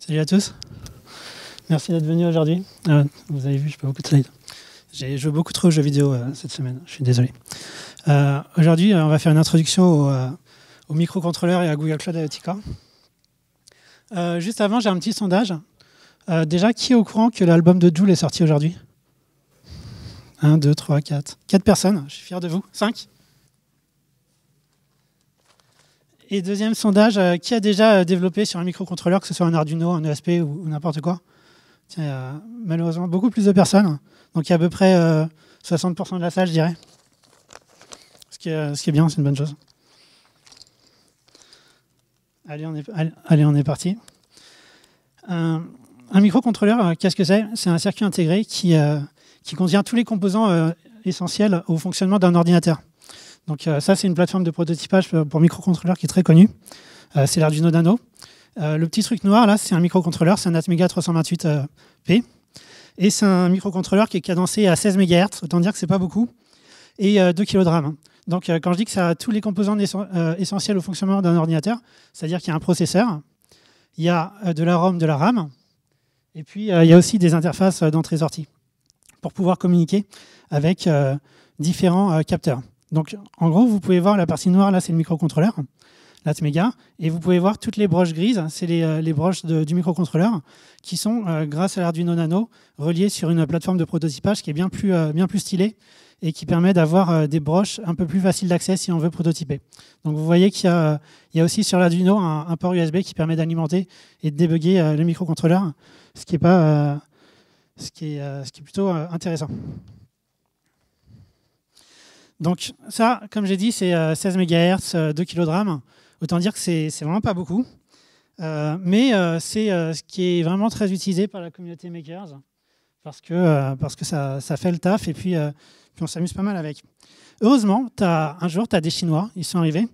Salut à tous. Merci d'être venus aujourd'hui. Ah, vous avez vu, je peux beaucoup de slides. J'ai joué beaucoup trop aux jeux vidéo euh, cette semaine, je suis désolé. Euh, aujourd'hui, euh, on va faire une introduction au, microcontrôleur et à Google Cloud IoT Core. juste avant, j'ai un petit sondage. déjà, qui est au courant que l'album de Joule est sorti aujourd'hui 1, 2, 3, 4. 4 personnes, je suis fier de vous. 5 Et deuxième sondage, euh, qui a déjà euh, développé sur un microcontrôleur, que ce soit un Arduino, un ESP ou, n'importe quoi Tiens, Malheureusement, beaucoup plus de personnes. Donc il y a à peu près 60% euh, de la salle, je dirais. Ce qui est, ce qui est bien, c'est une bonne chose. Allez, on est, allez, on est parti. un microcontrôleur, qu'est-ce que c'est C'est un circuit intégré qui, qui contient tous les composants essentiels au fonctionnement d'un ordinateur. Donc euh, ça, c'est une plateforme de prototypage pour microcontrôleurs qui est très connue. Euh, c'est l'Arduino Nano. Euh, le petit truc noir, là, c'est un microcontrôleur, c'est un Atmega 328P. Et c'est un microcontrôleur qui est cadencé à 16 MHz, autant dire que c'est pas beaucoup, et 2 kg de RAM. Donc quand je dis que ça a tous les composants essentiels au fonctionnement d'un ordinateur, c'est-à-dire qu'il y a un processeur, il y a de la ROM, de la RAM, et puis il y a aussi des interfaces d'entrée-sortie pour pouvoir communiquer avec différents capteurs. Donc, en gros, vous pouvez voir la partie noire, là, c'est le microcontrôleur, l'Atmega. Et vous pouvez voir toutes les broches grises, c'est les, euh, broches du microcontrôleur, qui sont, euh, grâce à l'Arduino Nano, reliées sur une plateforme de prototypage qui est bien plus, euh, stylée et qui permet d'avoir des broches un peu plus faciles d'accès si on veut prototyper. Donc vous voyez qu'il y, a aussi sur l'Arduino un, port USB qui permet d'alimenter et de débugger le microcontrôleur, ce qui pas, ce qui est plutôt intéressant. Donc ça, comme j'ai dit, c'est 16 MHz, 2 kg Autant dire que c'est vraiment pas beaucoup. Euh, mais euh, c'est euh, ce qui est vraiment très utilisé par la communauté Makers, parce que, parce que ça, fait le taf et puis, on s'amuse pas mal avec. Heureusement, as, un jour, tu as des Chinois, ils sont arrivés,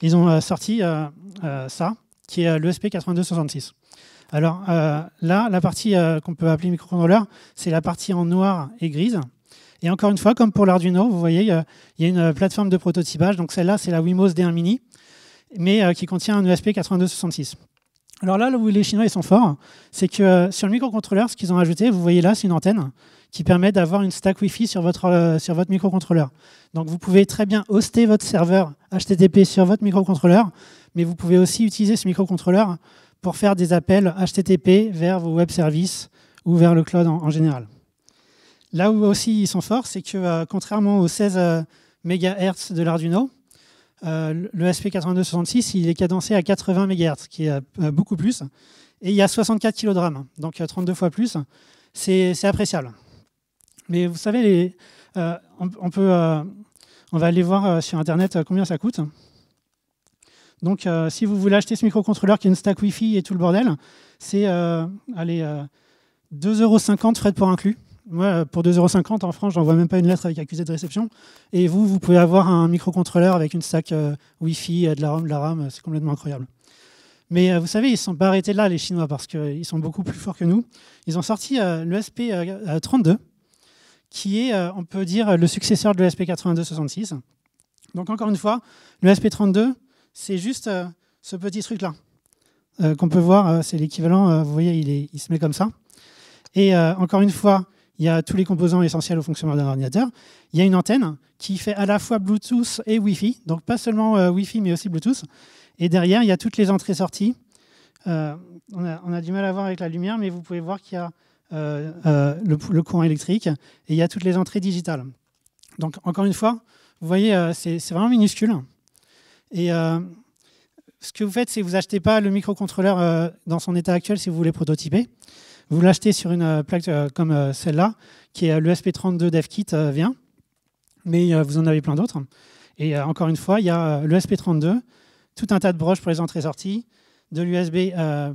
ils ont sorti ça, qui est l'ESP8266. Alors là, la partie qu'on peut appeler microcontrôleur, c'est la partie en noir et grise. Et encore une fois, comme pour l'Arduino, vous voyez, euh, il y a une plateforme de prototypage. Donc celle-là, c'est la Wemos D1 Mini, mais euh, qui contient un e ESP 8266. Alors là, où les Chinois ils sont forts, c'est que euh, sur le microcontrôleur, ce qu'ils ont ajouté, vous voyez là, c'est une antenne qui permet d'avoir une stack Wi-Fi sur votre, sur votre microcontrôleur. Donc vous pouvez très bien hoster votre serveur HTTP sur votre microcontrôleur, mais vous pouvez aussi utiliser ce microcontrôleur pour faire des appels HTTP vers vos web services ou vers le cloud en général. Là où aussi ils sont forts, c'est que euh, contrairement aux 16 euh, MHz de l'Arduino, euh, le SP8266, il est cadencé à 80 MHz, qui est beaucoup plus. Et il y a 64 kg hein, donc 32 fois plus. C'est appréciable. Mais vous savez, on, peut, on va aller voir sur Internet combien ça coûte. Donc, si vous voulez acheter ce microcontrôleur qui a une stack Wi-Fi et tout le bordel, c'est 2,50€ frais de port inclus. Moi, pour 2,50€ en France, j'envoie même pas une lettre avec accusé de réception. Et vous, vous pouvez avoir un microcontrôleur avec une stack euh, Wi-Fi, euh, de la RAM, de la RAM, euh, c'est complètement incroyable. Mais vous savez, ils ne sont pas arrêtés là, les Chinois, parce qu'ils sont beaucoup plus forts que nous. Ils ont sorti l'ESP32, qui est, on peut dire, le successeur de l'ESP8266. Donc encore une fois, l'ESP32, c'est juste ce petit truc-là qu'on peut voir, c'est l'équivalent, vous voyez, il, se met comme ça. Et encore une fois, il y a tous les composants essentiels au fonctionnement d'un ordinateur. Il y a une antenne qui fait à la fois Bluetooth et Wi-Fi, donc pas seulement euh, Wi-Fi, mais aussi Bluetooth. Et derrière, il y a toutes les entrées-sorties. Euh, on, a, du mal à voir avec la lumière, mais vous pouvez voir qu'il y a euh, le, courant électrique et il y a toutes les entrées digitales. Donc, encore une fois, vous voyez, c'est vraiment minuscule. Et ce que vous faites, c'est que vous n'achetez pas le microcontrôleur dans son état actuel si vous voulez prototyper. Vous l'achetez sur une euh, plaque euh, comme euh, celle-là, qui est le SP32 DevKit vient, mais vous en avez plein d'autres. Et encore une fois, il y a le SP32, tout un tas de broches pour les entrées-sorties, de l'USB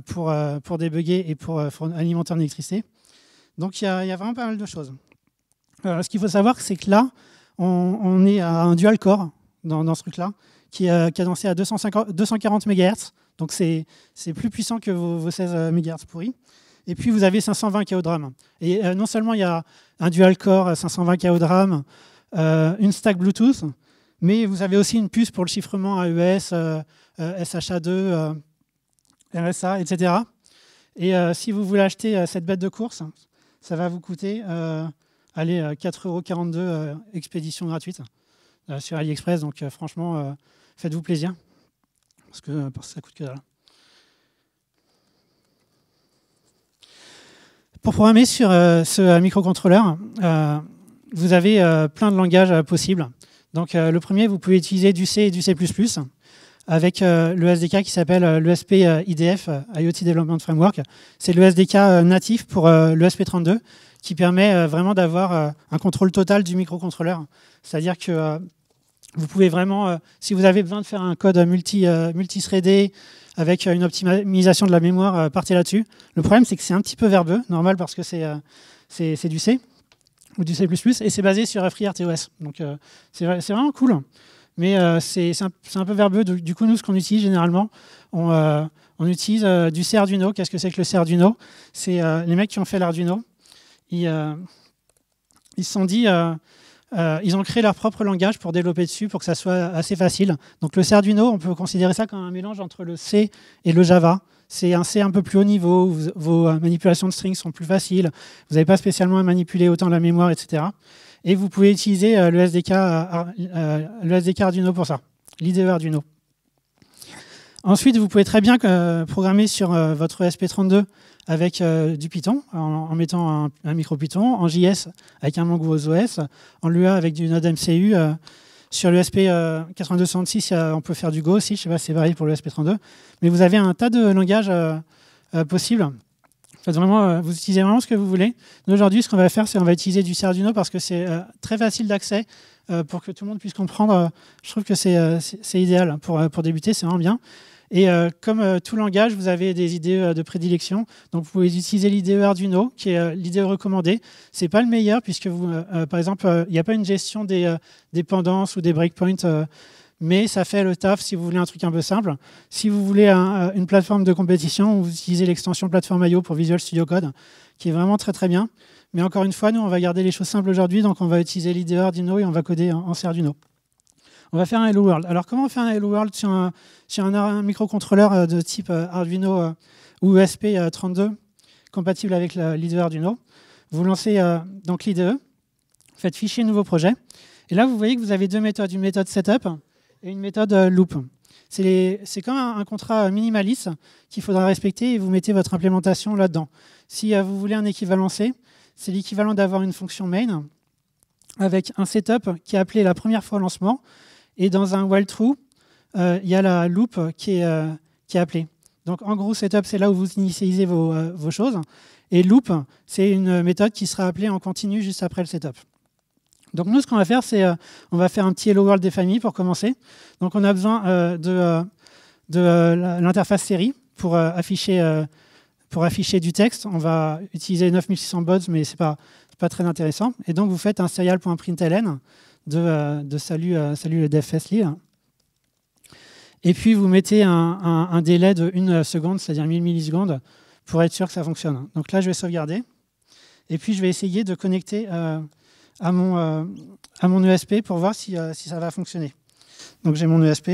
pour, pour débugger et pour, alimenter en électricité. Donc il y, a, vraiment pas mal de choses. ce qu'il faut savoir, c'est que là, on, est à un dual core dans, ce truc-là, qui est cadencé à 250, 240 MHz. Donc c'est plus puissant que vos, vos 16 MHz pourris. Et puis vous avez 520 KO de RAM. Et euh, non seulement il y a un dual core 520 KO de RAM, une stack Bluetooth, mais vous avez aussi une puce pour le chiffrement AES, SHA2, RSA, etc. Et euh, si vous voulez acheter euh, cette bête de course, ça va vous coûter allez, 4,42€ expédition gratuite sur AliExpress. Donc franchement, faites-vous plaisir, parce que, parce que ça coûte que dalle. Pour programmer sur euh, ce euh, microcontrôleur, euh, vous avez plein de langages possibles. Donc le premier, vous pouvez utiliser du C et du C++ avec le SDK qui s'appelle l'ESP IDF, IoT Development Framework. C'est le SDK natif pour l'ESP32 qui permet vraiment d'avoir un contrôle total du microcontrôleur. C'est-à-dire que vous pouvez vraiment, si vous avez besoin de faire un code multi, multi-threadé, avec euh, une optimisation de la mémoire, euh, partie là-dessus. Le problème, c'est que c'est un petit peu verbeux, normal parce que c'est euh, du C ou du C++, et c'est basé sur FreeRTOS. Donc c'est vraiment cool, mais c'est un, peu verbeux. Du, coup, nous, ce qu'on utilise généralement, on, on utilise du C Arduino. Qu'est-ce que c'est que le C Arduino C'est les mecs qui ont fait l'Arduino. Ils se sont dit, euh, ils ont créé leur propre langage pour développer dessus, pour que ça soit assez facile. Donc le Arduino, on peut considérer ça comme un mélange entre le C et le Java. C'est un C un peu plus haut niveau, vos euh, manipulations de strings sont plus faciles, vous n'avez pas spécialement à manipuler autant la mémoire, etc. Et vous pouvez utiliser euh, le SDK, le SDK Arduino pour ça, l'IDE Arduino. Ensuite, vous pouvez très bien programmer sur votre SP32 avec euh, du Python, en, mettant un, micro Python, en JS avec un Mongoose OS, en Lua avec du Node euh, sur l'USP 8266, euh, on peut faire du Go aussi, je sais pas, c'est varié pour l'USP 32. Mais vous avez un tas de langages possibles. Faites vraiment, vous utilisez vraiment ce que vous voulez. Aujourd'hui, ce qu'on va faire, c'est on va utiliser du Arduino parce que c'est très facile d'accès pour que tout le monde puisse comprendre. je trouve que c'est idéal pour, pour débuter, c'est vraiment bien. Et euh, comme euh, tout langage, vous avez des idées euh, de prédilection. Donc vous pouvez utiliser l'IDE Arduino, qui est l'idée l'IDE recommandée. Ce n'est pas le meilleur, puisque, vous, par exemple, il n'y a pas une gestion des dépendances ou des breakpoints. mais ça fait le taf si vous voulez un truc un peu simple. Si vous voulez une plateforme de compétition, vous utilisez l'extension plateforme Platform.io pour Visual Studio Code, qui est vraiment très très bien. Mais encore une fois, nous, on va garder les choses simples aujourd'hui, donc on va utiliser l'IDE Arduino et on va coder en, en Arduino on va faire un Hello World. Alors comment faire un Hello World sur un, microcontrôleur euh, de type euh, Arduino euh, ou ESP32 compatible avec l'IDE Arduino Vous lancez donc l'IDE, faites fichier nouveau projet, et là vous voyez que vous avez deux méthodes, une méthode setup et une méthode loop. C'est comme un, contrat minimaliste qu'il faudra respecter et vous mettez votre implémentation là-dedans. Si vous voulez un équivalent C, c'est l'équivalent d'avoir une fonction main avec un setup qui est appelé la première fois au lancement, et dans un while true, euh, il y a la loop qui est, euh, qui est appelée. Donc en gros, setup, c'est là où vous initialisez vos, euh, choses. Et loop, c'est une méthode qui sera appelée en continu juste après le setup. Donc nous, ce qu'on va faire, c'est on va faire un petit Hello World des familles pour commencer. Donc on a besoin de, l'interface série pour afficher, pour afficher du texte. On va utiliser 9600 bots, mais ce n'est pas, pas très intéressant. Et donc vous faites un serial.println euh, de, salut, euh, salut le dev Et puis vous mettez un, délai de une seconde, c'est-à-dire 1000 millisecondes, pour être sûr que ça fonctionne. Donc là, je vais sauvegarder. Et puis je vais essayer de connecter euh, à, mon, à mon ESP pour voir si, si ça va fonctionner. Donc j'ai mon ESP,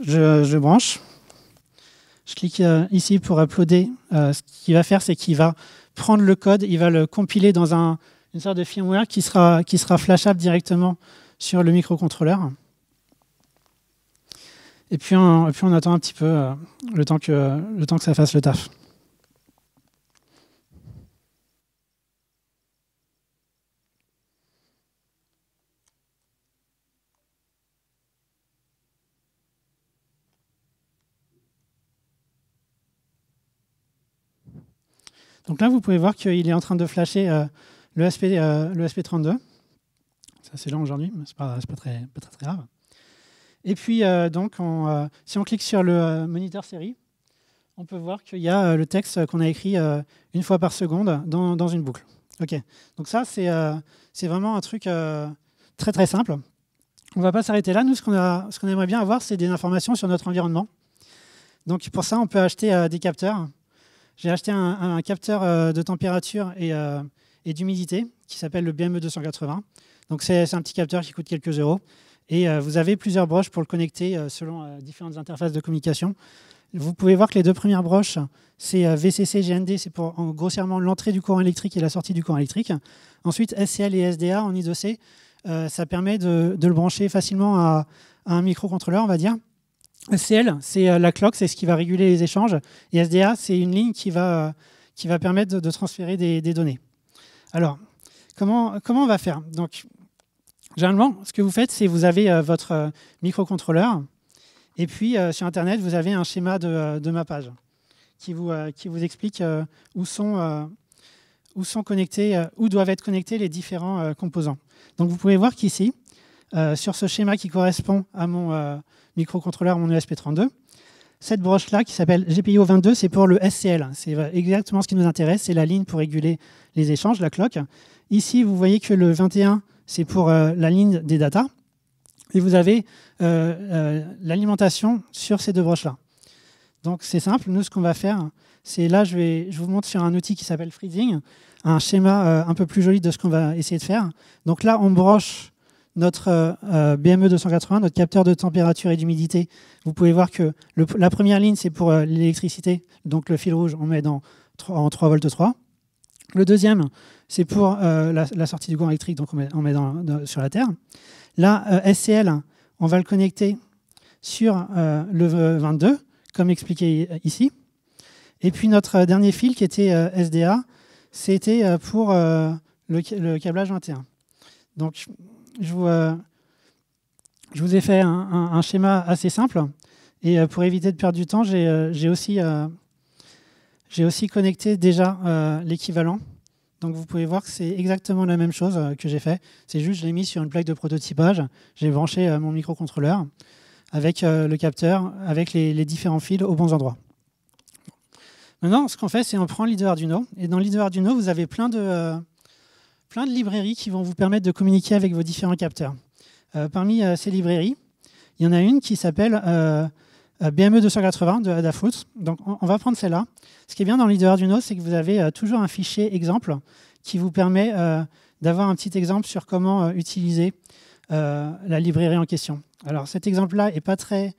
je, je, branche, je clique ici pour uploader. ce qu'il va faire, c'est qu'il va prendre le code, il va le compiler dans un une sorte de firmware qui sera, qui sera flashable directement sur le microcontrôleur. Et puis on, puis on attend un petit peu euh, le, temps que, le temps que ça fasse le taf. Donc là, vous pouvez voir qu'il est en train de flasher euh, le SP, euh, le SP 32, c'est assez lent aujourd'hui, mais ce n'est pas, très, très, grave. Et puis, euh, donc, euh, si on clique sur le moniteur série, on peut voir qu'il y a le texte qu'on a écrit une fois par seconde dans, une boucle. Ok, donc ça, c'est vraiment un truc très très simple. On ne va pas s'arrêter là. Nous, ce qu'on aimerait bien avoir, c'est des informations sur notre environnement. Donc pour ça, on peut acheter des capteurs. J'ai acheté un, capteur de température et, et d'humidité qui s'appelle le BME 280. Donc c'est un petit capteur qui coûte quelques euros. Et euh, vous avez plusieurs broches pour le connecter euh, selon euh, différentes interfaces de communication. Vous pouvez voir que les deux premières broches, c'est VCC, GND, c'est pour grossièrement l'entrée du courant électrique et la sortie du courant électrique. Ensuite, SCL et SDA en I2C, ça permet de, le brancher facilement à, un microcontrôleur, on va dire. SCL, c'est la cloque, c'est ce qui va réguler les échanges. Et SDA, c'est une ligne qui va, qui va permettre de, transférer des données. Alors, comment, on va faire Donc, généralement, ce que vous faites, c'est vous avez euh, votre euh, microcontrôleur, et puis euh, sur Internet, vous avez un schéma de, de mappage qui vous, explique où sont connectés, où doivent être connectés les différents composants. Donc vous pouvez voir qu'ici, sur ce schéma qui correspond à mon microcontrôleur, mon ESP32, cette broche-là, qui s'appelle GPIO 22, c'est pour le SCL. C'est exactement ce qui nous intéresse, c'est la ligne pour réguler les échanges, la cloque. Ici, vous voyez que le 21, c'est pour euh, la ligne des data. Et vous avez euh, euh, l'alimentation sur ces deux broches-là. Donc c'est simple, nous ce qu'on va faire, c'est là, je, je vous montre sur un outil qui s'appelle Freezing, un schéma un peu plus joli de ce qu'on va essayer de faire. Donc là, on broche notre euh, euh, BME 280, notre capteur de température et d'humidité, vous pouvez voir que la première ligne, c'est pour euh, l'électricité, donc le fil rouge, on met dans, en 3 volts 3. Le deuxième, c'est pour la, sortie du courant électrique, donc on met, sur la Terre. Là, SCL, on va le connecter sur le 22, comme expliqué ici. Et puis notre dernier fil, qui était SDA, c'était pour le, le câblage 21. Donc euh, je vous, ai fait un, schéma assez simple. Et euh, pour éviter de perdre du temps, j'ai euh, aussi, connecté déjà l'équivalent. Donc vous pouvez voir que c'est exactement la même chose que j'ai fait. C'est juste, que je l'ai mis sur une plaque de prototypage. J'ai branché mon microcontrôleur avec le capteur, avec les, différents fils au bons endroits. Maintenant, ce qu'on fait, c'est on prend l'IDE Arduino. Et dans l'IDE Arduino, vous avez plein de, plein de librairies qui vont vous permettre de communiquer avec vos différents capteurs. Euh, parmi euh, ces librairies, il y en a une qui s'appelle euh, BME 280 de Adafruit. Donc on, va prendre celle-là. Ce qui est bien dans Leader Arduino, c'est que vous avez toujours un fichier exemple qui vous permet d'avoir un petit exemple sur comment utiliser la librairie en question. Alors cet exemple-là n'est pas très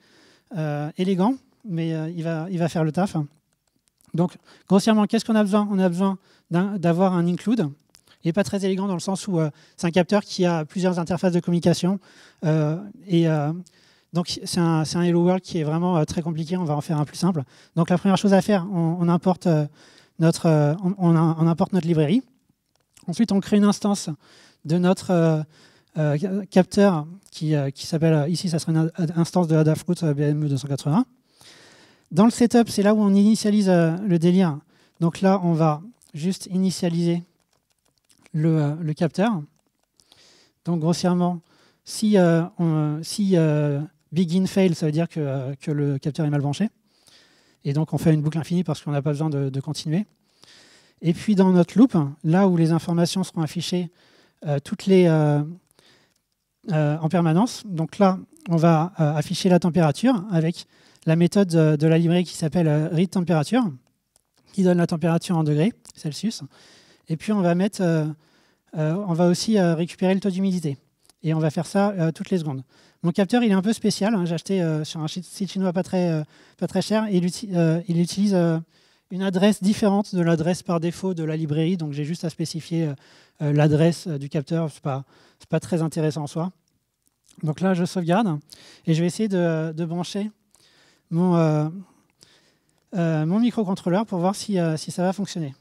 élégant, mais il va, il, va, faire le taf. Donc grossièrement, qu'est-ce qu'on a besoin On a besoin d'avoir un include. Il n'est pas très élégant dans le sens où euh, c'est un capteur qui a plusieurs interfaces de communication. Euh, et euh, donc c'est un, Hello World qui est vraiment très compliqué. On va en faire un plus simple. Donc la première chose à faire, on, importe, notre, on, importe notre librairie. Ensuite, on crée une instance de notre capteur qui, s'appelle, ici ça serait une instance de Adafruit BME 280. Dans le setup, c'est là où on initialise le délire. Donc là, on va juste initialiser euh, le, capteur. Donc grossièrement, si, euh, euh, begin fail, ça veut dire que, le capteur est mal branché. Et donc on fait une boucle infinie parce qu'on n'a pas besoin de, continuer. Et puis dans notre loop, là où les informations seront affichées toutes les, en permanence, donc là on va afficher la température avec la méthode de la librairie qui s'appelle readTemperature, qui donne la température en degrés Celsius. Et puis on va mettre, euh, euh, on va aussi euh, récupérer le taux d'humidité. Et on va faire ça toutes les secondes. Mon capteur, il est un peu spécial. Hein. J'ai acheté sur un site chinois pas très, pas très cher. il, utilise une adresse différente de l'adresse par défaut de la librairie. Donc j'ai juste à spécifier l'adresse du capteur. Ce n'est pas, très intéressant en soi. Donc là, je sauvegarde et je vais essayer de, brancher mon, mon microcontrôleur pour voir si ça va fonctionner.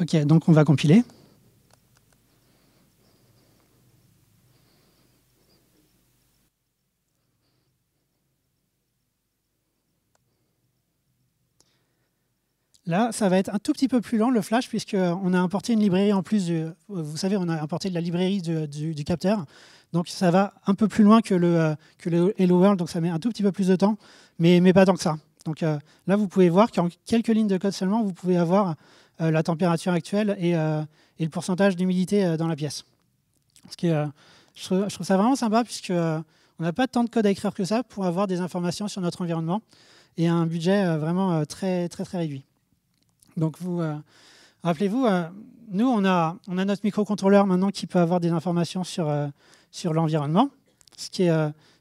Ok, donc on va compiler. Là, ça va être un tout petit peu plus lent le flash, puisqu'on a importé une librairie en plus. Du, vous savez, on a importé de la librairie du, capteur. Donc ça va un peu plus loin que le, euh, le Hello World, donc ça met un tout petit peu plus de temps, mais, mais pas tant que ça. Donc euh, là, vous pouvez voir qu'en quelques lignes de code seulement, vous pouvez avoir euh, la température actuelle et, euh, le pourcentage d'humidité euh, dans la pièce. je, trouve, ça vraiment sympa puisque on n'a pas tant de code à écrire que ça pour avoir des informations sur notre environnement et un budget vraiment très très très réduit. Donc vous rappelez-vous, nous on a on a notre microcontrôleur maintenant qui peut avoir des informations sur sur l'environnement, ce qui est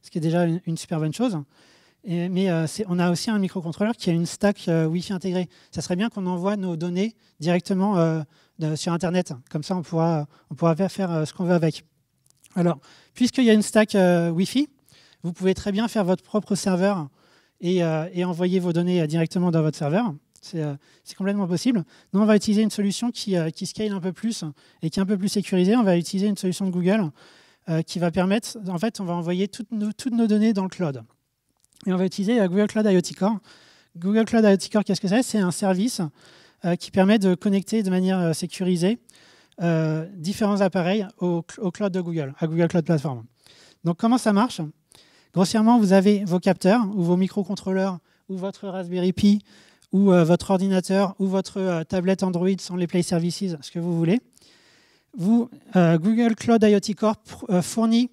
ce qui est déjà une super bonne chose mais euh, on a aussi un microcontrôleur qui a une stack euh, Wi-Fi intégrée. Ça serait bien qu'on envoie nos données directement euh, sur Internet. Comme ça, on pourra, faire ce qu'on veut avec. Alors, puisqu'il y a une stack Wi-Fi, vous pouvez très bien faire votre propre serveur et, envoyer vos données directement dans votre serveur. C'est complètement possible. Nous, on va utiliser une solution qui, scale un peu plus et qui est un peu plus sécurisée. On va utiliser une solution de Google qui va permettre, en fait, on va envoyer toutes nos données dans le cloud. Et on va utiliser euh, Google Cloud IoT Core. Google Cloud IoT Core, qu'est-ce que c'est C'est un service euh, qui permet de connecter de manière euh, sécurisée différents appareils au, cloud de Google, à Google Cloud Platform. Donc comment ça marche Grossièrement, vous avez vos capteurs ou vos microcontrôleurs ou votre Raspberry Pi ou votre ordinateur ou votre tablette Android sans les Play Services, ce que vous voulez. Vous, Google Cloud IoT Core fournit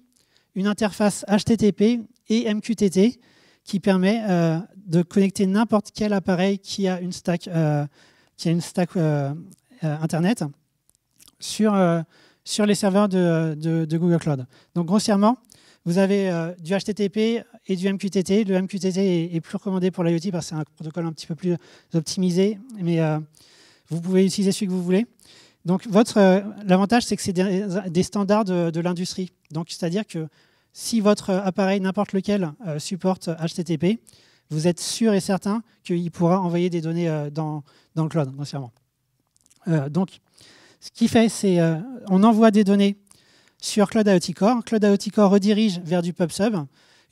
une interface HTTP et MQTT qui permet euh, de connecter n'importe quel appareil qui a une stack, euh, qui a une stack euh, Internet sur, sur les serveurs de, Google Cloud. Donc grossièrement, vous avez du HTTP et du MQTT. Le MQTT est, plus recommandé pour l'IoT parce que c'est un protocole un petit peu plus optimisé, mais vous pouvez utiliser celui que vous voulez. Donc, votre l'avantage, c'est que c'est des, standards de, de l'industrie. Donc, c'est-à-dire que si votre appareil, n'importe lequel, euh, supporte HTTP, vous êtes sûr et certain qu'il pourra envoyer des données euh, dans, le cloud, grossièrement. Euh, donc, ce qu'il fait, c'est qu'on on envoie des données sur Cloud IoT Core. Cloud IoT Core redirige vers du PubSub.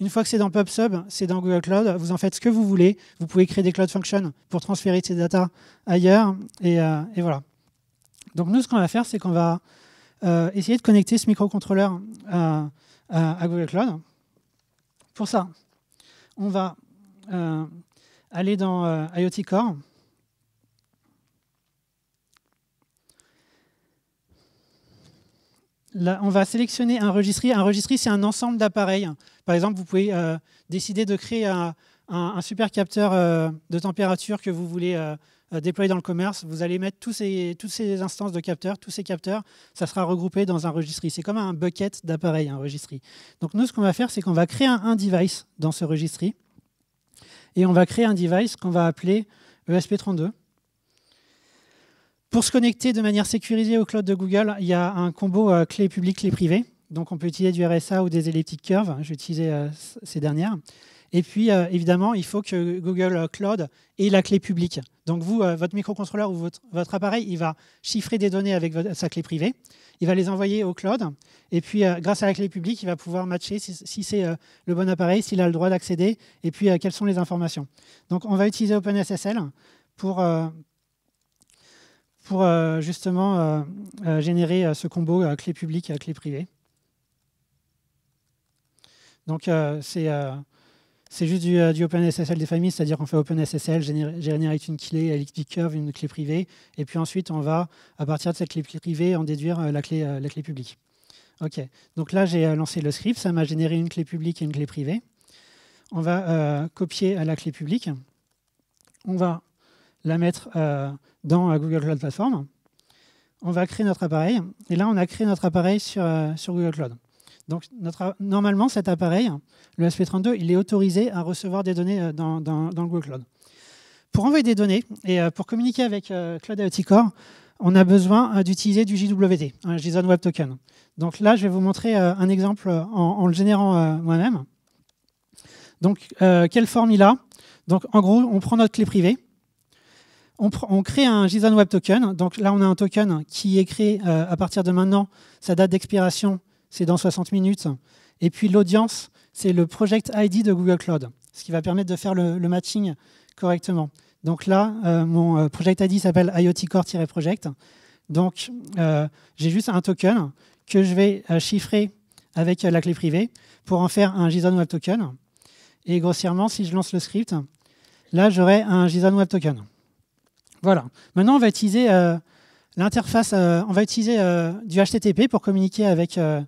Une fois que c'est dans PubSub, c'est dans Google Cloud. Vous en faites ce que vous voulez. Vous pouvez créer des Cloud Functions pour transférer ces data ailleurs. Et, et voilà. Donc nous, ce qu'on va faire, c'est qu'on va essayer de connecter ce microcontrôleur à, euh, à Google Cloud. Pour ça, on va euh, aller dans euh, IoT Core. on va sélectionner un registre. Un registre, c'est un ensemble d'appareils. Par exemple, vous pouvez décider de créer un, super capteur de température que vous voulez euh, déployé dans le commerce, vous allez mettre tous ces, toutes ces instances de capteurs, tous ces capteurs, ça sera regroupé dans un registry. C'est comme un bucket d'appareils, un registry. Donc nous, ce qu'on va faire, c'est qu'on va créer un, device dans ce registry, et on va créer un device qu'on va appeler ESP32. Pour se connecter de manière sécurisée au cloud de Google, il y a un combo euh, clé publique, clé privée. Donc on peut utiliser du RSA ou des elliptic curves. J'ai utilisé euh, ces dernières. Et puis, évidemment, il faut que Google Cloud ait la clé publique. Donc vous, euh, votre microcontrôleur ou votre, appareil, il va chiffrer des données avec sa clé privée, il va les envoyer au cloud, et puis euh, grâce à la clé publique, il va pouvoir matcher si, c'est euh, le bon appareil, s'il a le droit d'accéder, et puis quelles sont les informations. Donc on va utiliser OpenSSL pour, pour justement générer ce combo clé publique-clé et privée. Donc c'est c'est juste euh, du, OpenSSL des familles, c'est-à-dire qu'on fait OpenSSL, générer une clé, une curve, une clé privée, et puis ensuite on va, à partir de cette clé privée, en déduire euh, la, clé, euh, la clé publique. OK, donc là j'ai lancé le script, ça m'a généré une clé publique et une clé privée. On va copier à la clé publique, on va la mettre dans Google Cloud Platform, on va créer notre appareil, et là on a créé notre appareil sur, sur Google Cloud. Donc normalement, cet appareil, le SP32, il est autorisé à recevoir des données euh, dans, le Google Cloud. Pour envoyer des données et euh, pour communiquer avec euh, Cloud IoT Core, on a besoin d'utiliser du JWT, un JSON Web Token. Donc là, je vais vous montrer un exemple en, le générant moi-même. Donc, quelle forme il a Donc, en gros, on prend notre clé privée, on, crée un JSON Web Token. Donc là, on a un token qui est créé à partir de maintenant. Sa date d'expiration, c'est dans 60 minutes. Et puis l'audience, c'est le Project ID de Google Cloud, ce qui va permettre de faire le, matching correctement. Donc là, euh, mon euh, Project ID s'appelle IoT Core-Project. Donc euh, j'ai juste un token que je vais chiffrer avec la clé privée pour en faire un JSON Web Token. Et grossièrement, si je lance le script, là j'aurai un JSON Web Token. Voilà. Maintenant, on va utiliser L'interface, euh, on va utiliser euh, du HTTP pour communiquer avec, euh,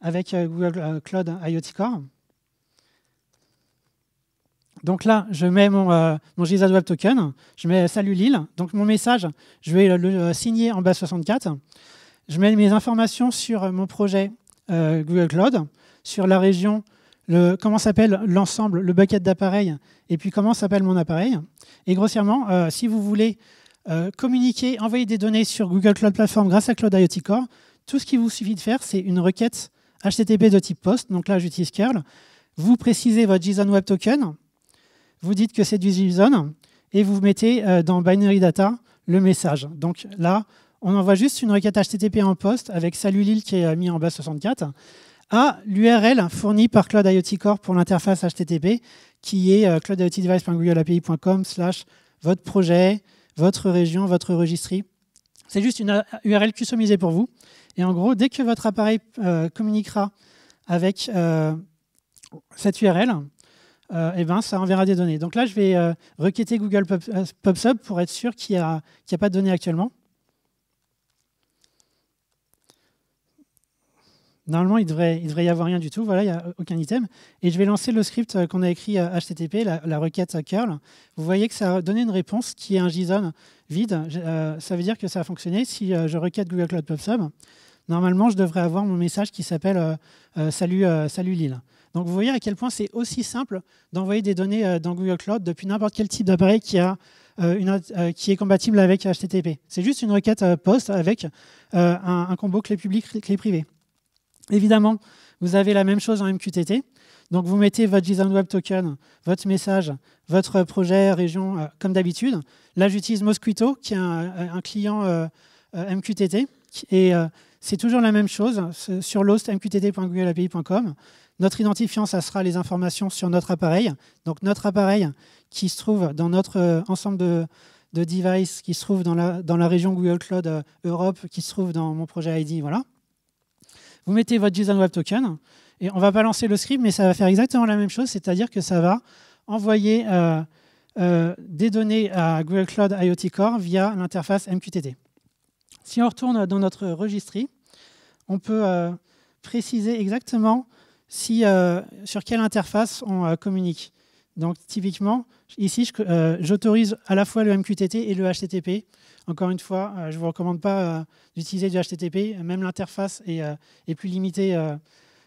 avec Google Cloud IoT Core. Donc là, je mets mon, mon Web Token, je mets Salut Lille. Donc mon message, je vais le, signer en base 64. Je mets mes informations sur mon projet Google Cloud, sur la région, le, comment s'appelle l'ensemble, le bucket d'appareils, et puis comment s'appelle mon appareil. Et grossièrement, si vous voulez euh, communiquer, envoyer des données sur Google Cloud Platform grâce à Cloud IoT Core, tout ce qu'il vous suffit de faire, c'est une requête HTTP de type POST, donc là j'utilise curl, vous précisez votre JSON Web Token, vous dites que c'est du JSON, et vous mettez euh, dans Binary Data le message. Donc là, on envoie juste une requête HTTP en POST avec Salut Lille qui est euh, mis en base 64 à l'URL fournie par Cloud IoT Core pour l'interface HTTP qui est cloudiotdevice.googleapi.com slash votre projet, votre région, votre registrie. C'est juste une URL customisée pour vous. Et en gros, dès que votre appareil euh, communiquera avec euh, cette URL, euh, eh ben, ça enverra des données. Donc là, je vais requêter Google PubSub pour être sûr qu'il n'y a, a, pas de données actuellement. Normalement, il devrait, devrait y avoir rien du tout. Voilà, il n'y a euh, aucun item. Et je vais lancer le script euh, qu'on a écrit HTTP, euh, la, requête curl. Vous voyez que ça a donné une réponse qui est un JSON vide. ça veut dire que ça a fonctionné. Si je requête Google Cloud PubSub, normalement, je devrais avoir mon message qui s'appelle salut, salut Lille. Donc vous voyez à quel point c'est aussi simple d'envoyer des données dans Google Cloud depuis n'importe quel type d'appareil qui, a une, qui est compatible avec HTTP. C'est juste une requête POST avec un, un combo clé publique-clé privée. Évidemment, vous avez la même chose en MQTT. Donc vous mettez votre JSON Web Token, votre message, votre projet, région, euh, comme d'habitude. Là, j'utilise Mosquito, qui est un, client euh, euh, MQTT. Et c'est toujours la même chose sur l'host mqtt.googleapi.com. Notre identifiant, ça sera les informations sur notre appareil. Donc notre appareil qui se trouve dans notre ensemble de, devices, qui se trouve dans la, dans la région Google Cloud Europe, qui se trouve dans mon projet ID. Voilà. Vous mettez votre JSON Web Token et on va pas lancer le script, mais ça va faire exactement la même chose, c'est-à-dire que ça va envoyer euh, euh, des données à Google Cloud IoT Core via l'interface MQTT. Si on retourne dans notre registry, on peut euh, préciser exactement si, sur quelle interface on communique. Donc typiquement, ici, euh, j'autorise à la fois le MQTT et le HTTP. Encore une fois, euh, je ne vous recommande pas euh, d'utiliser du HTTP, même l'interface est, plus limitée,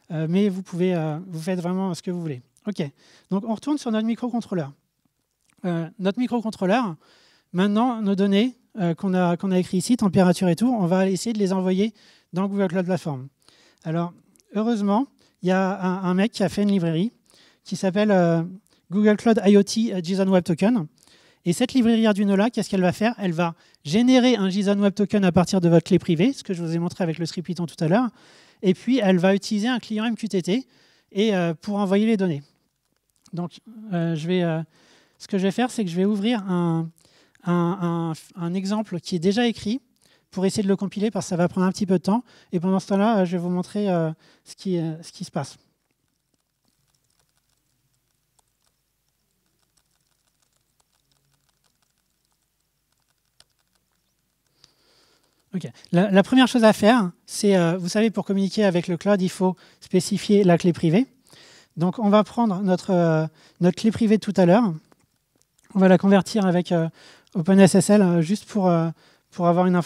mais vous pouvez, vous faites vraiment ce que vous voulez. Ok, donc on retourne sur notre microcontrôleur. notre microcontrôleur, maintenant, nos données qu'on a, a écrites ici, température et tout, on va essayer de les envoyer dans Google Cloud Platform. Alors, heureusement, il y a un, mec qui a fait une librairie qui s'appelle Google Cloud IoT euh, JSON Web Token. Et cette librairie Arduino-là, qu'est-ce qu'elle va faire Elle va générer un JSON Web Token à partir de votre clé privée, ce que je vous ai montré avec le script Python tout à l'heure. Et puis, elle va utiliser un client MQTT et, euh, pour envoyer les données. Donc, euh, je vais, ce que je vais faire, c'est que je vais ouvrir un, exemple qui est déjà écrit pour essayer de le compiler, parce que ça va prendre un petit peu de temps. Et pendant ce temps-là, je vais vous montrer ce qui, ce qui se passe. La, première chose à faire, c'est, euh, vous savez, pour communiquer avec le cloud, il faut spécifier la clé privée. Donc on va prendre notre, euh, notre clé privée tout à l'heure. On va la convertir avec euh, OpenSSL juste pour, pour avoir une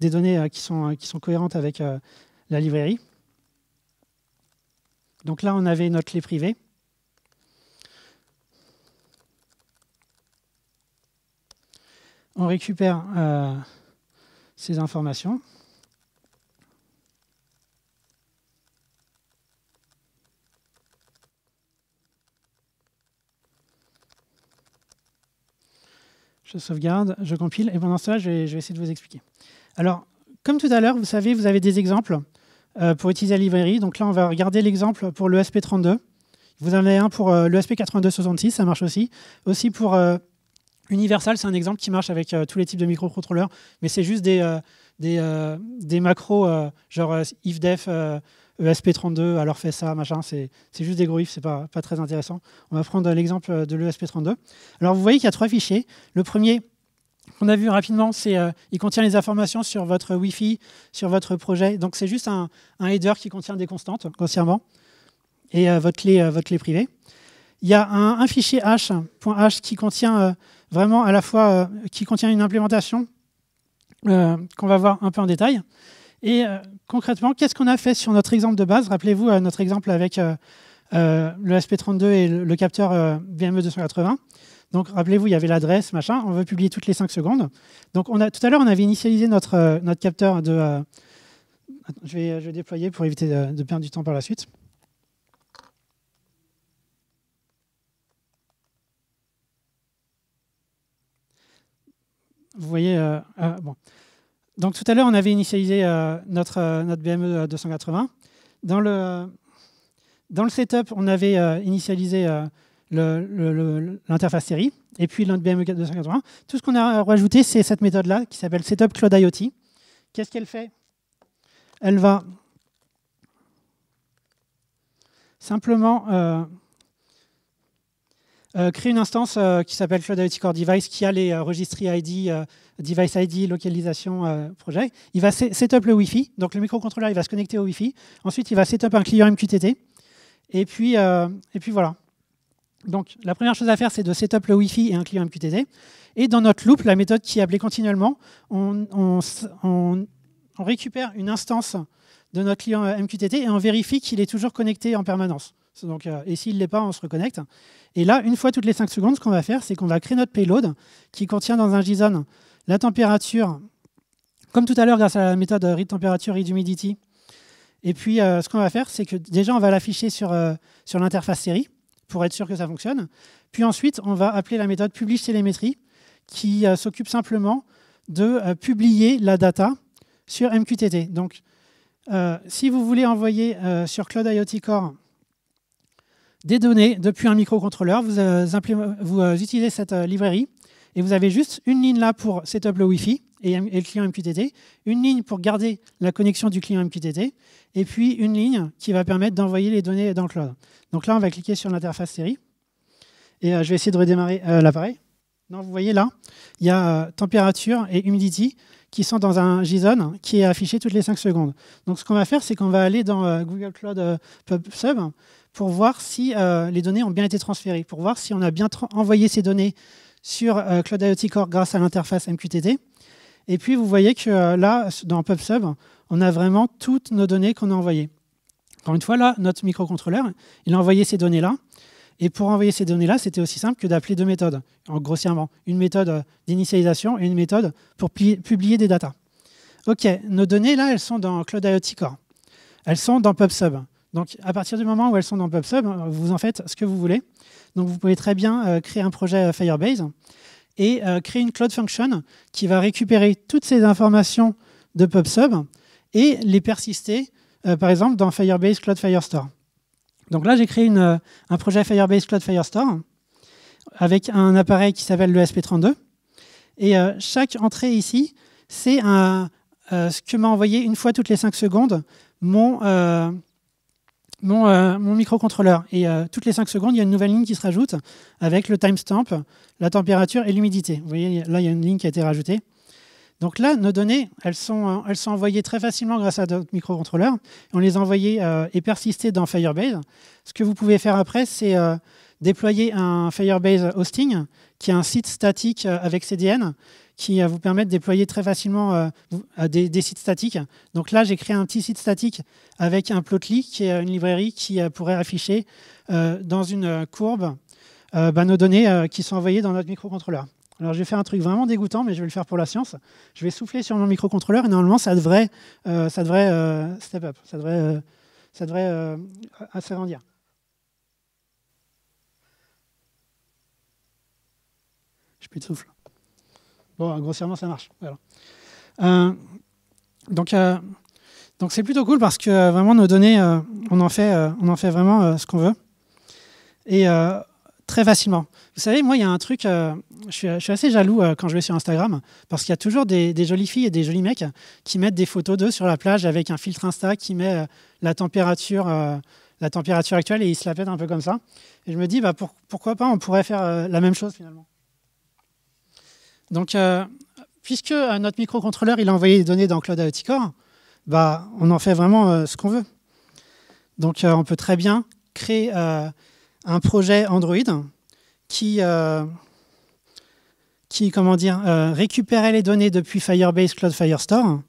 des données qui, sont, qui sont cohérentes avec la librairie. Donc là, on avait notre clé privée. On récupère ces informations. Je sauvegarde, je compile, et pendant ça, je vais, essayer de vous expliquer. Alors, comme tout à l'heure, vous savez, vous avez des exemples euh, pour utiliser la librairie. Donc là, on va regarder l'exemple pour le 32 Vous en avez un pour lesp euh, le 8266 ça marche aussi. Aussi pour euh, Universal, c'est un exemple qui marche avec euh, tous les types de microcontrôleurs, mais c'est juste des, euh, euh, macros, genre ifdef, ESP32, e alors fais ça, machin. C'est juste des gros ifs, c'est pas, pas très intéressant. On va prendre l'exemple de l'ESP32. Alors vous voyez qu'il y a trois fichiers. Le premier qu'on a vu rapidement, c'est il contient les informations sur votre Wi-Fi, sur votre projet. Donc c'est juste un, header qui contient des constantes, grossièrement, et votre, clé, votre clé privée. Il y a un, fichier h.h qui contient vraiment à la fois euh, qui contient une implémentation euh, qu'on va voir un peu en détail. Et euh, concrètement, qu'est-ce qu'on a fait sur notre exemple de base Rappelez-vous notre exemple avec le SP32 et le, capteur BME280. Donc rappelez-vous, il y avait l'adresse, machin, on veut publier toutes les 5 secondes. Donc on a, tout à l'heure, on avait initialisé notre, notre capteur de... Je vais, déployer pour éviter de perdre du temps par la suite. vous voyez, euh, euh, Donc tout à l'heure, on avait initialisé euh, notre, notre BME 280. Dans le, dans le setup, on avait initialisé l'interface série et puis notre BME 280. Tout ce qu'on a rajouté, c'est cette méthode-là qui s'appelle setup cloud IoT. Qu'est-ce qu'elle fait Elle va simplement euh, crée une instance euh, qui s'appelle Cloud IoT Core Device qui a les euh, registries ID, Device ID, localisation, projet. Il va setup le Wi-Fi. Donc le microcontrôleur, il va se connecter au Wi-Fi. Ensuite, il va setup un client MQTT. Et puis, et puis voilà. Donc la première chose à faire, c'est de setup le Wi-Fi et un client MQTT. Et dans notre loop, la méthode qui est appelée continuellement, on récupère une instance de notre client MQTT et on vérifie qu'il est toujours connecté en permanence. Donc, euh, et s'il ne l'est pas, on se reconnecte. Et là, une fois toutes les 5 secondes, ce qu'on va faire, c'est qu'on va créer notre payload qui contient dans un JSON la température, comme tout à l'heure grâce à la méthode euh, read temperature, read humidity. Et puis, euh, ce qu'on va faire, c'est que déjà, on va l'afficher sur, sur l'interface série pour être sûr que ça fonctionne. Puis ensuite, on va appeler la méthode publish télémétrie qui s'occupe simplement de publier la data sur MQTT. Donc, si vous voulez envoyer sur Cloud IoT Core des données depuis un microcontrôleur. Vous, euh, euh, utilisez cette euh, librairie et vous avez juste une ligne là pour setup le Wi-Fi et, le client MQTT, une ligne pour garder la connexion du client MQTT et puis une ligne qui va permettre d'envoyer les données dans le cloud. Donc là, on va cliquer sur l'interface série et je vais essayer de redémarrer l'appareil. Non, vous voyez là, il y a température et humidity qui sont dans un JSON qui est affiché toutes les 5 secondes. Donc ce qu'on va faire, c'est qu'on va aller dans euh, Google Cloud euh, PubSub pour voir si euh, les données ont bien été transférées, pour voir si on a bien envoyé ces données sur Cloud IoT Core grâce à l'interface MQTT. Et puis vous voyez que là, dans PubSub, on a vraiment toutes nos données qu'on a envoyées. Encore une fois, là, notre microcontrôleur, il a envoyé ces données-là. Et pour envoyer ces données-là, c'était aussi simple que d'appeler deux méthodes, en grossièrement. Une méthode euh, d'initialisation et une méthode pour publier des datas. OK, nos données, là, elles sont dans Cloud IoT Core. Elles sont dans PubSub. Donc, à partir du moment où elles sont dans PubSub, euh, vous en faites ce que vous voulez. Donc, vous pouvez très bien euh, créer un projet Firebase et créer une Cloud Function qui va récupérer toutes ces informations de PubSub et les persister, par exemple, dans Firebase Cloud Firestore. Donc là, j'ai créé euh, un projet Firebase Cloud Firestore avec un appareil qui s'appelle le SP32. Et euh, chaque entrée ici, c'est euh, ce que m'a envoyé une fois toutes les 5 secondes mon, mon, mon microcontrôleur. Et toutes les 5 secondes, il y a une nouvelle ligne qui se rajoute avec le timestamp, la température et l'humidité. Vous voyez, là, il y a une ligne qui a été rajoutée. Donc là, nos données, euh, elles sont, envoyées très facilement grâce à notre microcontrôleur. On les a envoyées euh, et persistées dans Firebase. Ce que vous pouvez faire après, c'est euh, déployer un Firebase Hosting, qui est un site statique avec CDN, qui vous permet de déployer très facilement des, sites statiques. Donc là, j'ai créé un petit site statique avec un Plotly, qui est une librairie qui pourrait afficher dans une courbe bah, nos données qui sont envoyées dans notre microcontrôleur. Alors je vais faire un truc vraiment dégoûtant, mais je vais le faire pour la science. Je vais souffler sur mon microcontrôleur et normalement ça devrait, euh, ça devrait euh, step up, ça devrait, euh, ça devrait s'agrandir. Je plus de souffle. Bon, grossièrement ça marche. donc c'est plutôt cool parce que vraiment nos données, on en fait, on en fait vraiment ce qu'on veut. Et très facilement. Vous savez, moi, il y a un truc, euh, je, suis, assez jaloux euh, quand je vais sur Instagram, parce qu'il y a toujours des, jolies filles et des jolis mecs qui mettent des photos d'eux sur la plage avec un filtre Insta qui met euh, la, température, la température actuelle et ils se la pètent un peu comme ça. Et je me dis, bah, pourquoi pas, on pourrait faire la même chose finalement. Donc, puisque notre microcontrôleur, il a envoyé des données dans Cloud IoT Core, bah, on en fait vraiment ce qu'on veut. Donc, on peut très bien créer un projet Android qui, euh, qui comment dire, récupérer euh, récupérait les données depuis Firebase Cloud Firestore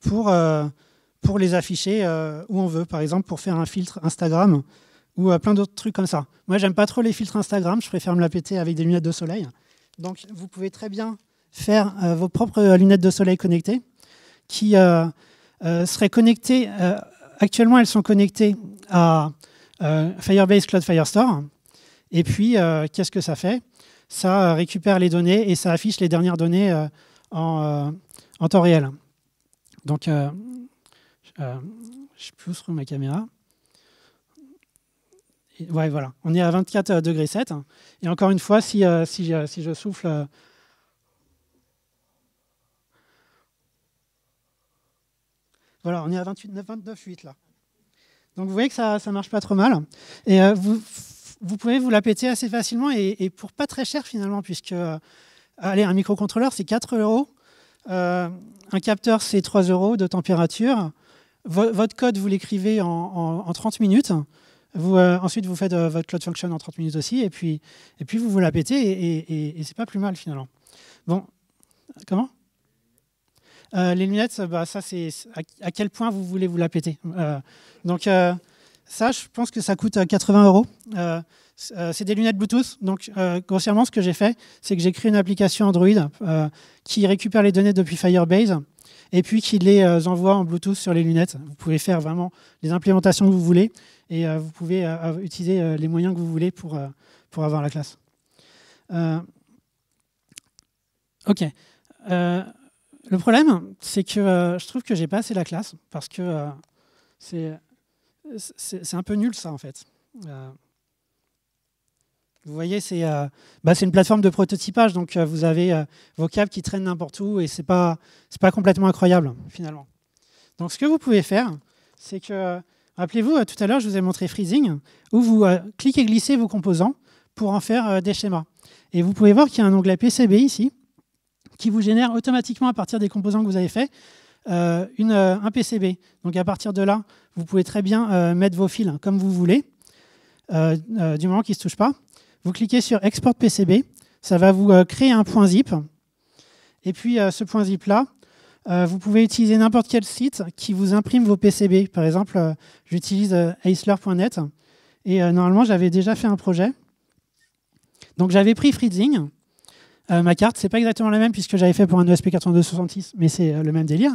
pour, euh, pour les afficher où on veut, par exemple pour faire un filtre Instagram ou plein d'autres trucs comme ça. Moi, j'aime pas trop les filtres Instagram, je préfère me la péter avec des lunettes de soleil. Donc, vous pouvez très bien faire vos propres lunettes de soleil connectées qui seraient connectées. actuellement, elles sont connectées à euh, Firebase Cloud Firestore. Et puis, euh, qu'est-ce que ça fait Ça euh, récupère les données et ça affiche les dernières données en, temps réel. Donc, je pousse ma caméra. Ouais, voilà. On est à 24 degrés 7. Et encore une fois, si, si, je souffle. Voilà, on est à 29,8 là. Donc vous voyez que ça ne marche pas trop mal. Et euh, vous, vous, pouvez vous la péter assez facilement et, pour pas très cher finalement, puisque euh, allez, un microcontrôleur c'est 4 euros, euh, un capteur c'est 3 euros de température. votre code, vous l'écrivez en, 30 minutes. Vous, ensuite, vous faites votre Cloud Function en 30 minutes aussi, et puis, et puis vous vous la pétez, et, et c'est pas plus mal finalement. Bon, comment euh, les lunettes, bah, ça, c'est à, quel point vous voulez vous la péter. Euh, donc, euh, ça, je pense que ça coûte 80 euros. c'est des lunettes Bluetooth. Donc, grossièrement, ce que j'ai fait, c'est que j'ai créé une application Android qui récupère les données depuis Firebase et puis qui les envoie en Bluetooth sur les lunettes. Vous pouvez faire vraiment les implémentations que vous voulez et vous pouvez utiliser les moyens que vous voulez pour, pour avoir la classe. OK. Euh, le problème, c'est que euh, je trouve que j'ai pas assez la classe parce que euh, c'est un peu nul ça en fait. Euh, vous voyez, bah, c'est une plateforme de prototypage, donc vous avez vos câbles qui traînent n'importe où et c'est pas pas complètement incroyable finalement. Donc ce que vous pouvez faire, c'est que rappelez-vous tout à l'heure je vous ai montré freezing où vous cliquez et glissez vos composants pour en faire des schémas. Et vous pouvez voir qu'il y a un onglet PCB ici qui vous génère automatiquement à partir des composants que vous avez faits. Euh, une, euh, un PCB. Donc à partir de là, vous pouvez très bien euh, mettre vos fils hein, comme vous voulez, du moment qu'ils ne se touchent pas. Vous cliquez sur Export PCB, ça va vous créer un point zip. Et puis ce point zip-là, vous pouvez utiliser n'importe quel site qui vous imprime vos PCB. Par exemple, j'utilise Aisler.net et normalement j'avais déjà fait un projet. Donc j'avais pris Freezing euh, ma carte, c'est pas exactement la même puisque j'avais fait pour un e ESP 8266, mais c'est euh, le même délire.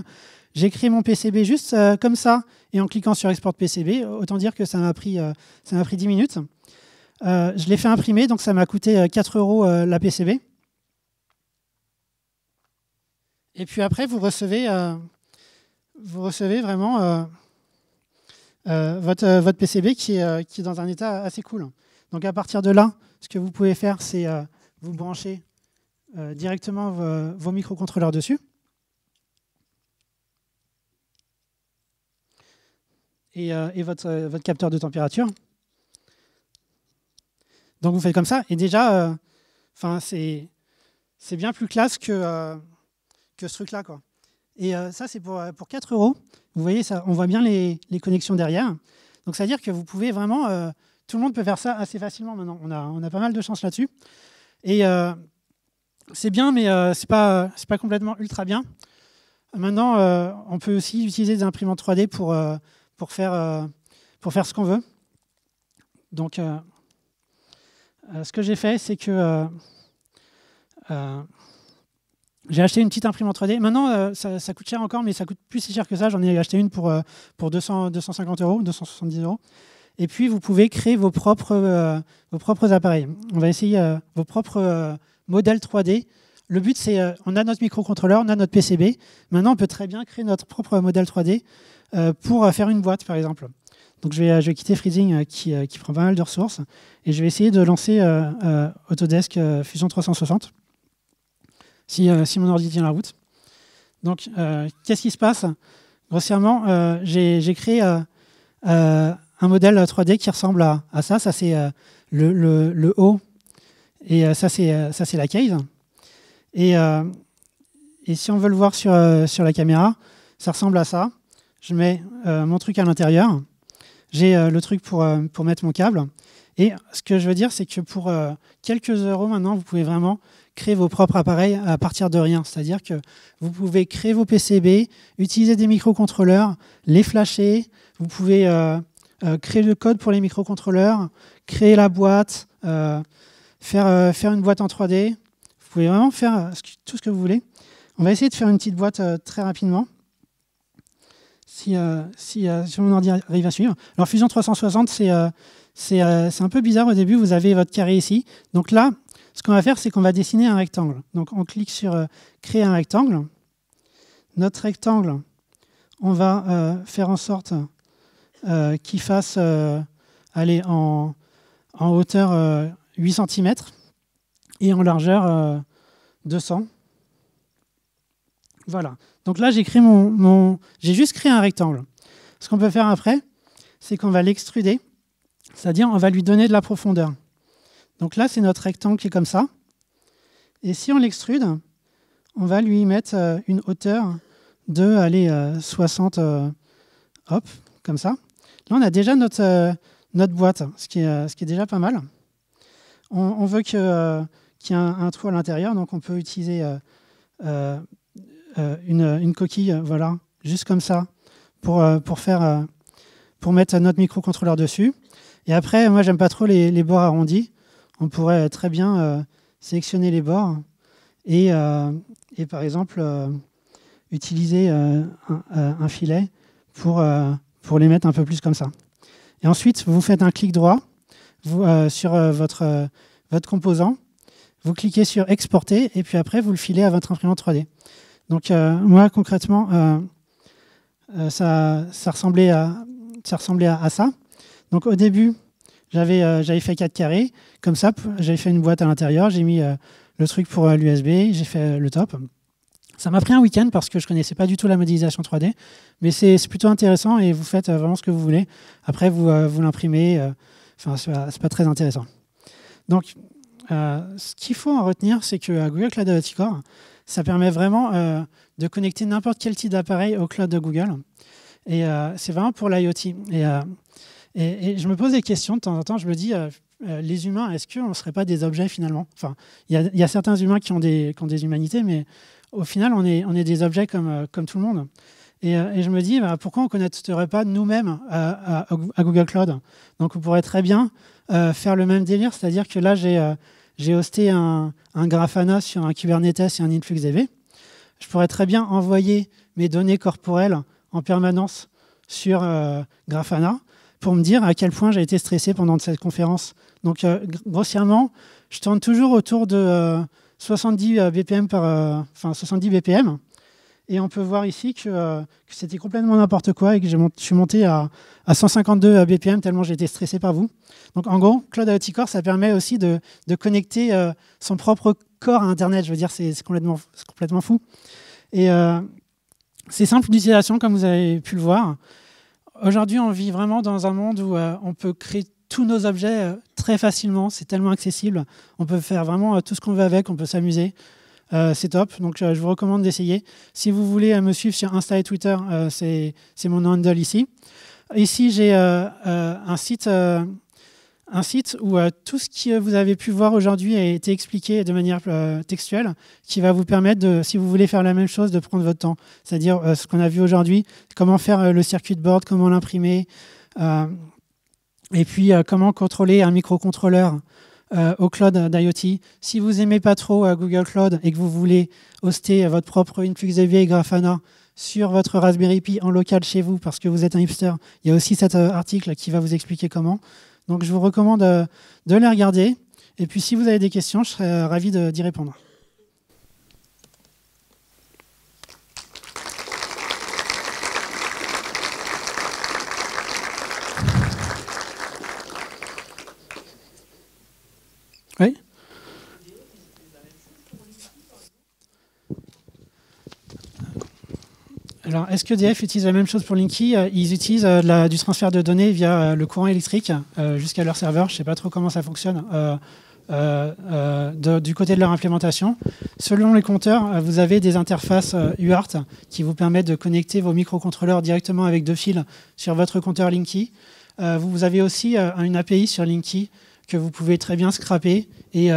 J'ai créé mon PCB juste euh, comme ça et en cliquant sur Export PCB. Autant dire que ça m'a pris, ça pris 10 minutes. je l'ai fait imprimer, donc ça m'a coûté 4 euros la PCB. Et puis après, vous recevez, vous recevez vraiment votre, votre PCB qui est, dans un état assez cool. Donc à partir de là, ce que vous pouvez faire, c'est vous brancher euh, directement vos, microcontrôleurs dessus. Et, euh, votre, euh, votre, capteur de température. Donc vous faites comme ça. Et déjà, c'est bien plus classe que, que ce truc-là. Et ça, c'est pour, pour 4 euros. Vous voyez, ça, on voit bien les, connexions derrière. Donc c'est-à-dire que vous pouvez vraiment... tout le monde peut faire ça assez facilement maintenant. On a, on a pas mal de chance là-dessus. Et c'est bien, mais euh, c'est pas, euh, c'est pas complètement ultra bien. Maintenant, euh, on peut aussi utiliser des imprimantes 3D pour, pour, faire, pour faire ce qu'on veut. Donc, ce que j'ai fait, c'est que j'ai acheté une petite imprimante 3D. Maintenant, ça, coûte cher encore, mais ça coûte plus si cher que ça. J'en ai acheté une pour, pour 250 euros, 270 euros. Et puis, vous pouvez créer vos propres, vos propres appareils. On va essayer vos propres modèle 3D. Le but, c'est euh, on a notre microcontrôleur, on a notre PCB. Maintenant, on peut très bien créer notre propre modèle 3D euh, pour euh, faire une boîte, par exemple. Donc, je vais, quitter Freezing, qui, prend pas mal de ressources, et je vais essayer de lancer Autodesk Fusion 360, si, si, mon ordi tient la route. Donc, qu'est-ce qui se passe Grossièrement, j'ai créé un modèle 3D qui ressemble à, ça. Ça, c'est le, le haut et euh, ça, c'est, euh, ça, c'est la case. Euh, et, si on veut le voir sur, sur la caméra, ça ressemble à ça. Je mets mon truc à l'intérieur. J'ai le truc pour, pour mettre mon câble. Et ce que je veux dire, c'est que pour quelques euros maintenant, vous pouvez vraiment créer vos propres appareils à partir de rien. C'est-à-dire que vous pouvez créer vos PCB, utiliser des microcontrôleurs, les flasher, vous pouvez créer le code pour les microcontrôleurs, créer la boîte, euh, faire, une boîte en 3D. Vous pouvez vraiment faire euh, tout ce que vous voulez. On va essayer de faire une petite boîte euh, très rapidement. Si, si, mon arrive à suivre. Alors Fusion 360, c'est un peu bizarre au début. Vous avez votre carré ici. Donc là, ce qu'on va faire, c'est qu'on va dessiner un rectangle. Donc on clique sur Créer un rectangle. Notre rectangle, on va faire en sorte qu'il fasse, aller en hauteur 8 cm et en largeur 200. Euh, voilà. Donc là, j'ai mon, juste créé un rectangle. Ce qu'on peut faire après, c'est qu'on va l'extruder, c'est-à-dire on va lui donner de la profondeur. Donc là, c'est notre rectangle qui est comme ça. Et si on l'extrude, on va lui mettre euh, une hauteur de 60, euh, hop, comme ça. Là, on a déjà notre, boîte, ce qui est déjà pas mal on, veut euh, qu'il y ait un, trou à l'intérieur, donc on peut utiliser euh, euh, une, coquille, voilà, juste comme ça, pour, pour, faire, pour mettre notre microcontrôleur dessus. Et après, moi, j'aime pas trop les, bords arrondis. On pourrait très bien sélectionner les bords et, par exemple, utiliser un, un, filet pour, pour les mettre un peu plus comme ça. Et ensuite, vous faites un clic droit euh, sur euh, votre, euh, votre composant. Vous cliquez sur exporter et puis après vous le filez à votre imprimante 3D. Donc moi concrètement, ça, ça, ressemblait, à, ça, ressemblait à, ça. Donc au début, j'avais j'avais fait 4 carrés, comme ça, j'avais fait une boîte à l'intérieur, j'ai mis le truc pour l'USB, j'ai fait le top. Ça m'a pris un week-end parce que je ne connaissais pas du tout la modélisation 3D, mais c'est plutôt intéressant et vous faites vraiment ce que vous voulez. Après, vous, vous l'imprimez, Enfin, ce n'est pas très intéressant. Donc, euh, ce qu'il faut en retenir, c'est que euh, Google Cloud IoT Core, ça permet vraiment euh, de connecter n'importe quel type d'appareil au cloud de Google. Et c'est vraiment pour l'IoT. Et, je me pose des questions de temps en temps. Je me dis, les humains, est-ce qu'on ne serait pas des objets finalement Enfin, il y, a certains humains qui ont, des, des humanités, mais au final, on est, on est des objets comme, comme tout le monde. Euh, et, je me dis, bah, pourquoi on ne connecterait pas nous-mêmes à, Google Cloud Donc on pourrait très bien euh, faire le même délire, c'est-à-dire que là, j'ai euh, hosté un, Grafana sur un Kubernetes et un InfluxDB. Je pourrais très bien envoyer mes données corporelles en permanence sur Grafana pour me dire à quel point j'ai été stressé pendant cette conférence. Donc, grossièrement, je tourne toujours autour de 70 BPM par, enfin 70 BPM et on peut voir ici euh, que, c'était complètement n'importe quoi et que je suis monté à, 152 BPM tellement j'ai été stressé par vous. Donc en gros, Cloud IoT Core, ça permet aussi de, connecter euh, son propre corps à Internet. Je veux dire, c'est complètement, complètement fou. Et euh, c'est simple d'utilisation, comme vous avez pu le voir. Aujourd'hui, on vit vraiment dans un monde où on peut créer tous nos objets très facilement, c'est tellement accessible. On peut faire vraiment tout ce qu'on veut avec, on peut s'amuser, euh, c'est top. Donc, euh, je vous recommande d'essayer. Si vous voulez euh, me suivre sur Insta et Twitter, c'est mon handle ici. Ici, j'ai un site. un site où tout ce que vous avez pu voir aujourd'hui a été expliqué de manière textuelle, qui va vous permettre, de, si vous voulez faire la même chose, de prendre votre temps. C'est-à-dire ce qu'on a vu aujourd'hui, comment faire le circuit de board, comment l'imprimer, et puis comment contrôler un microcontrôleur euh, au cloud d'IoT. Si vous aimez pas trop euh, Google Cloud et que vous voulez hoster euh, votre propre InfluxDB et Grafana sur votre Raspberry Pi en local chez vous parce que vous êtes un hipster, il y a aussi cet euh, article qui va vous expliquer comment. Donc je vous recommande de les regarder. Et puis si vous avez des questions, je serai ravi d'y répondre. Alors, est-ce que DF utilise la même chose pour Linky euh, Ils utilisent euh, du transfert de données via euh, le courant électrique jusqu'à leur serveur. Je ne sais pas trop comment ça fonctionne. du côté de leur implémentation. Selon les compteurs, vous avez des interfaces UART qui vous permettent de connecter vos microcontrôleurs directement avec deux fils sur votre compteur Linky. vous avez aussi une API sur Linky que vous pouvez très bien scraper et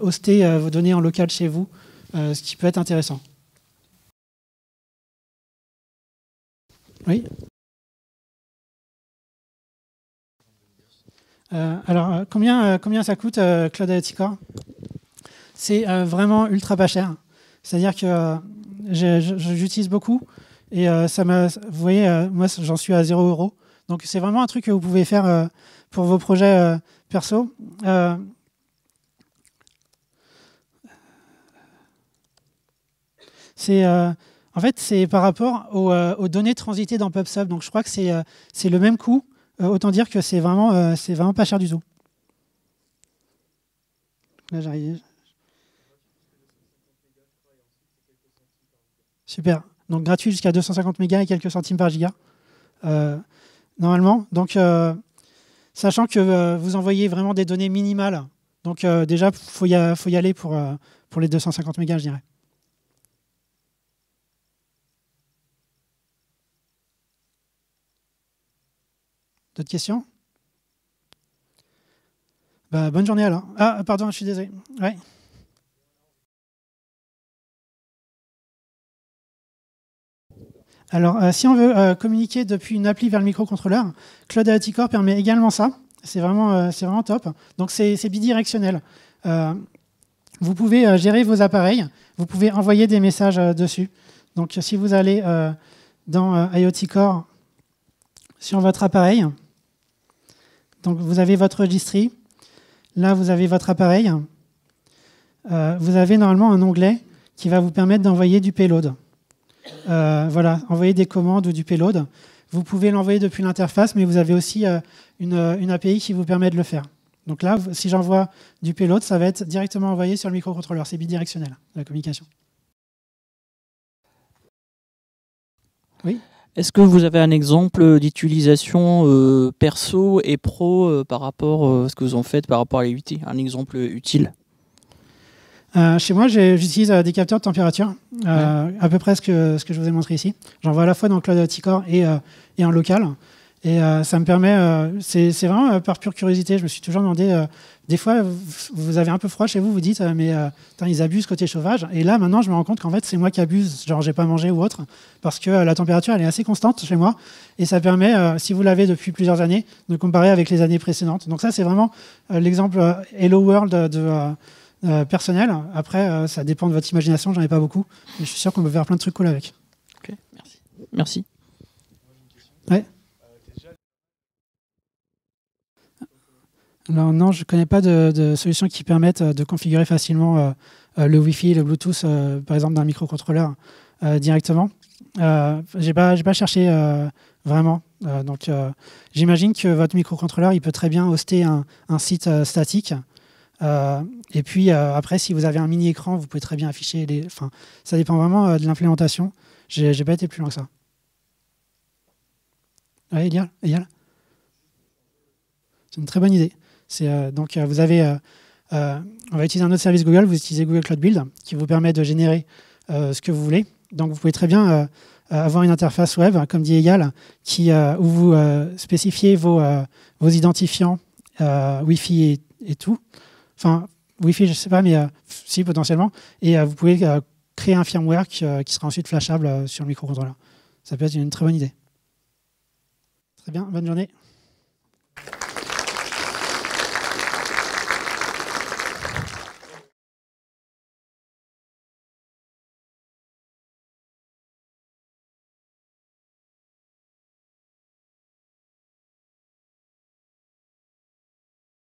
hoster vos données en local chez vous, ce qui peut être intéressant. Oui. Euh, alors, euh, combien, euh, combien ça coûte, euh, Cloud C'est vraiment ultra pas cher. C'est-à-dire que j'utilise beaucoup et ça m'a. vous voyez, moi j'en suis à 0 euros. Donc c'est vraiment un truc que vous pouvez faire pour vos projets perso. c'est en fait, c'est par rapport euh, aux, données transitées dans PubSub. Donc, je crois que c'est euh, le même coût. Euh, autant dire que c'est vraiment, pas cher du tout. Là, j'arrive. Super. Donc, gratuit jusqu'à 250 mégas et quelques centimes par giga. normalement. Donc, sachant que vous envoyez vraiment des données minimales. Donc, déjà, il faut, y aller pour, pour les 250 mégas, je dirais. D'autres questions bah, Bonne journée alors. Ah, pardon, je suis désolé. Alors, euh, si on veut euh, communiquer depuis une appli vers le microcontrôleur, Cloud IoT Core permet également ça. C'est vraiment, euh, vraiment, top. Donc, c'est bidirectionnel. vous pouvez gérer vos appareils. Vous pouvez envoyer des messages dessus. Donc, si vous allez dans IoT Core sur votre appareil, donc vous avez votre registry, là vous avez votre appareil, euh, vous avez normalement un onglet qui va vous permettre d'envoyer du payload. Euh, voilà, envoyer des commandes ou du payload. Vous pouvez l'envoyer depuis l'interface, mais vous avez aussi euh, une, une, API qui vous permet de le faire. Donc là, si j'envoie du payload, ça va être directement envoyé sur le microcontrôleur. C'est bidirectionnel, la communication. Oui est-ce que vous avez un exemple d'utilisation euh, perso et pro euh, par rapport euh, à ce que vous en faites par rapport à l'IUT Un exemple utile Chez moi, j'utilise des capteurs de température, à peu près ce que, je vous ai montré ici. J'envoie à la fois dans Cloud et, et en local. Et euh, ça me permet, euh, c'est vraiment euh, par pure curiosité, je me suis toujours demandé, des fois vous avez un peu froid chez vous, vous dites, mais ils abusent côté chauffage. Et là maintenant je me rends compte qu'en fait c'est moi qui abuse, genre j'ai pas mangé ou autre, parce que la température elle est assez constante chez moi. Et ça permet, si vous l'avez depuis plusieurs années, de comparer avec les années précédentes. Donc ça c'est vraiment l'exemple Hello World de... personnel. Après, ça dépend de votre imagination, j'en ai pas beaucoup. Mais je suis sûr qu'on peut faire plein de trucs cool avec. Ok, merci. Merci. Ouais. non, je ne connais pas de, solution qui permette euh, de configurer facilement euh, euh, le Wi-Fi, le Bluetooth, par exemple, d'un microcontrôleur directement. Je n'ai pas, cherché vraiment. donc j'imagine que votre microcontrôleur, il peut très bien hoster un, site statique. et puis après, si vous avez un mini écran, vous pouvez très bien afficher les. Enfin, ça dépend vraiment de l'implémentation. Je n'ai pas été plus loin que ça. Allez, Elial, C'est une très bonne idée. Euh, donc euh, vous avez, euh, on va utiliser un autre service Google, vous utilisez Google Cloud Build qui vous permet de générer ce que vous voulez. Donc vous pouvez très bien avoir une interface web, comme dit Egal, où vous spécifiez vos, identifiants Wi-Fi et, tout. Enfin, Wi-Fi, je ne sais pas, mais si potentiellement. Et vous pouvez créer un firmware qui, qui sera ensuite flashable sur le microcontrôleur. Ça peut être une très bonne idée. Très bien, bonne journée.